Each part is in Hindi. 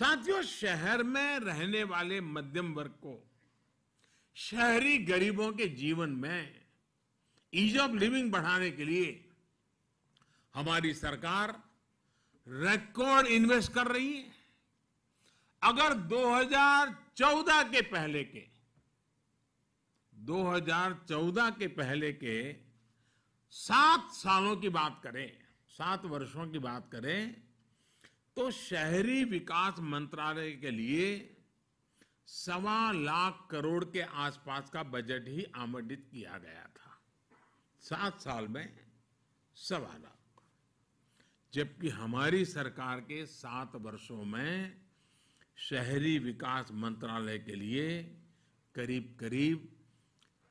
साथियों शहर में रहने वाले मध्यम वर्ग को शहरी गरीबों के जीवन में ईज ऑफ लिविंग बढ़ाने के लिए हमारी सरकार रिकॉर्ड इन्वेस्ट कर रही है अगर 2014 के पहले के 2014 के पहले के सात सालों की बात करें सात वर्षों की बात करें तो शहरी विकास मंत्रालय के लिए सवा लाख करोड़ के आसपास का बजट ही आवंटित किया गया था सात साल में सवा लाख जबकि हमारी सरकार के सात वर्षों में शहरी विकास मंत्रालय के लिए करीब करीब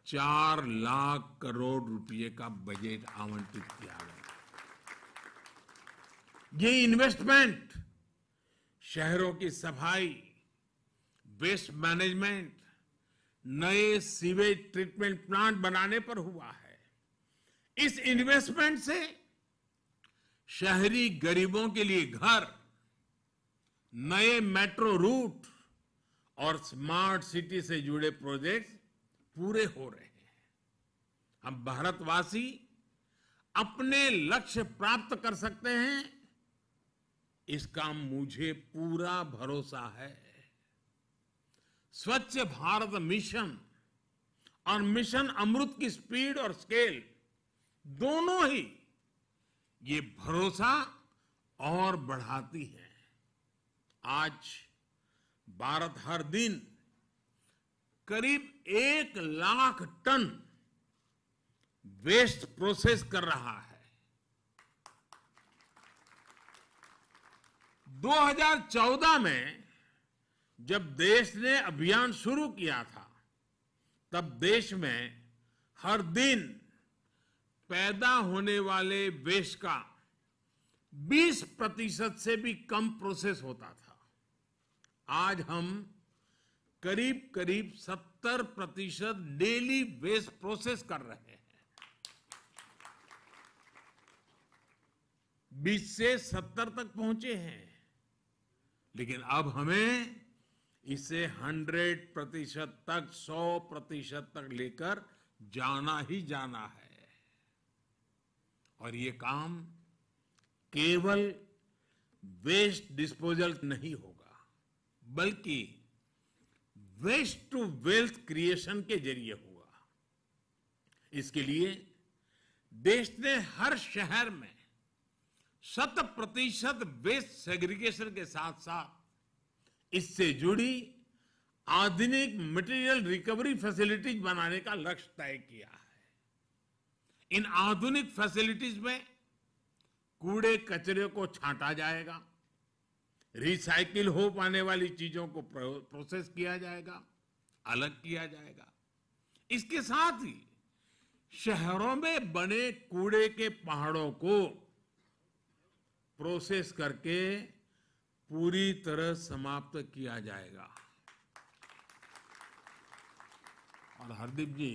चार लाख करोड़ रुपए का बजट आवंटित किया गया ये इन्वेस्टमेंट शहरों की सफाई वेस्ट मैनेजमेंट नए सीवेज ट्रीटमेंट प्लांट बनाने पर हुआ है इस इन्वेस्टमेंट से शहरी गरीबों के लिए घर नए मेट्रो रूट और स्मार्ट सिटी से जुड़े प्रोजेक्ट्स पूरे हो रहे हैं हम भारतवासी अपने लक्ष्य प्राप्त कर सकते हैं इसका मुझे पूरा भरोसा है स्वच्छ भारत मिशन और मिशन अमृत की स्पीड और स्केल दोनों ही ये भरोसा और बढ़ाती है आज भारत हर दिन करीब एक लाख टन वेस्ट प्रोसेस कर रहा है 2014 में जब देश ने अभियान शुरू किया था तब देश में हर दिन पैदा होने वाले वेस्ट का 20 प्रतिशत से भी कम प्रोसेस होता था आज हम करीब करीब 70 प्रतिशत डेली वेस्ट प्रोसेस कर रहे हैं बीस से सत्तर तक पहुंचे हैं लेकिन अब हमें इसे 100 प्रतिशत तक 100 प्रतिशत तक लेकर जाना ही जाना है और ये काम केवल वेस्ट डिस्पोजल नहीं होगा बल्कि वेस्ट टू वेल्थ क्रिएशन के जरिए होगा इसके लिए देश ने हर शहर में शत प्रतिशत वेस्ट सेग्रीगेशन के साथ साथ इससे जुड़ी आधुनिक मटेरियल रिकवरी फैसिलिटीज बनाने का लक्ष्य तय किया है इन आधुनिक फैसिलिटीज में कूड़े कचरे को छांटा जाएगा रिसाइकिल हो पाने वाली चीजों को प्रोसेस किया जाएगा अलग किया जाएगा इसके साथ ही शहरों में बने कूड़े के पहाड़ों को प्रोसेस करके पूरी तरह समाप्त किया जाएगा और हरदीप जी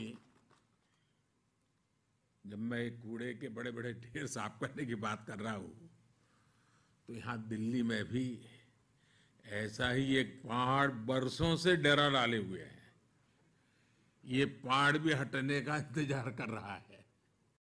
जब मैं कूड़े के बड़े बड़े ढेर साफ करने की बात कर रहा हूं तो यहां दिल्ली में भी ऐसा ही एक पहाड़ बरसों से डेरा डाले हुए हैं ये पहाड़ भी हटने का इंतजार कर रहा है